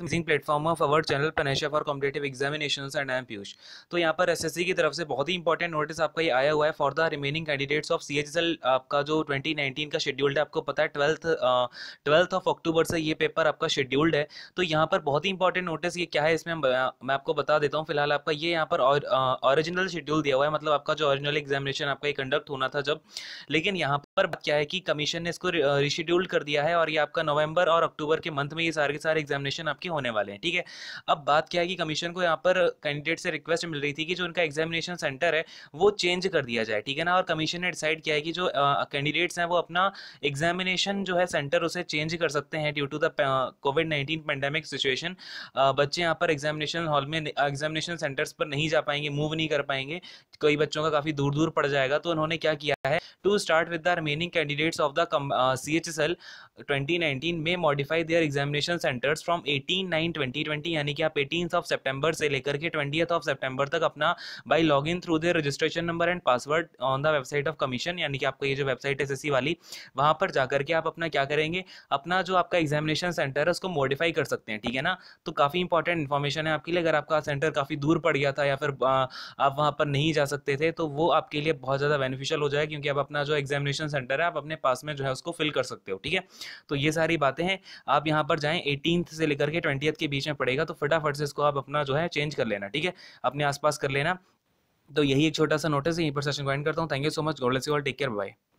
amazing platform of our channel पनेशा for competitive examination and am Piyush तो यहाँ पर एस की तरफ से बहुत ही इंपॉर्टेंट नोटिस आपका ये आया हुआ है for the remaining candidates of सी आपका जो 2019 का शेड्यूल्ड है आपको पता है ट्वेल्थ ट्वेल्थ ऑफ अक्टूबर से ये पेपर आपका शेड्यूल्ड है तो यहाँ पर बहुत ही इंपॉर्टेंट नोटिस ये क्या है इसमें मैं आपको बता देता हूँ फिलहाल आपका ये यहाँ पर ऑरिजिनल शेड्यूल दिया हुआ है मतलब आपका जो ऑरिजिनल एग्जामिनेशन आपका ये कंडक्ट होना था जब लेकिन यहाँ पर क्या है कि कमीशन ने इसको रिशेड्यूल कर दिया है और ये आपका नवंबर और अक्टूबर के मंथ में ये सारे के सारे एग्जामिनेशन आपके होने वाले हैं ठीक है अब बात क्या है कि कमीशन को यहाँ पर कैंडिडेट से रिक्वेस्ट मिल रही थी कि जो उनका एग्जामिनेशन सेंटर है वो चेंज कर दिया जाए ठीक है ना और कमीशन ने डिसाइड किया है कि जो कैंडिडेट्स हैं वो अपना एग्जामिनेशन जो है सेंटर उसे चेंज कर सकते हैं due to the COVID nineteen pandemic situation बच्चे यहाँ पर एग्जामिनेशन हॉल में एग्जामिनेशन सेंटर्स पर नहीं जा पाएंगे मूव नहीं कर पाएंगे कई बच्चों का काफ़ी दूर दूर पड़ जाएगा तो उन्होंने क्या किया है to start with the remaining candidates of the uh, CHSL 2019 may modify their examination centers from 18 9 2020 यानी कि आप 18th ऑफ सितंबर से लेकर के 20th ऑफ सितंबर तक अपना by log in through their registration number and password on the website of commission यानी कि आपका ये जो वेबसाइट है एस वाली वहाँ पर जाकर के आप अपना क्या करेंगे अपना जो आपका एग्जामिनेशन सेंटर है उसको मॉडिफाई कर सकते हैं ठीक है ना तो काफ़ी इंपॉर्टेंट इन्फॉर्मेशन है आपके लिए अगर आपका सेंटर काफ़ी दूर पड़ गया था या फिर आप वहाँ पर नहीं जा सकते थे तो वो आपके लिए बहुत ज़्यादा बेनिफिशियल हो जाए क्योंकि आप अपना जो एग्जामिनेशन सेंटर है आप अपने पास में जो है उसको फिल कर सकते हो ठीक है तो ये सारी बातें हैं आप यहाँ पर जाएं एटीन से लेकर के ट्वेंटी के बीच में पड़ेगा तो फटाफट से इसको आप अपना जो है चेंज कर लेना ठीक है अपने आसपास कर लेना तो यही एक छोटा सा नोटिस है यहीं पर सेशन ज्वाइन करता हूँ thank you so much God bless you take care bye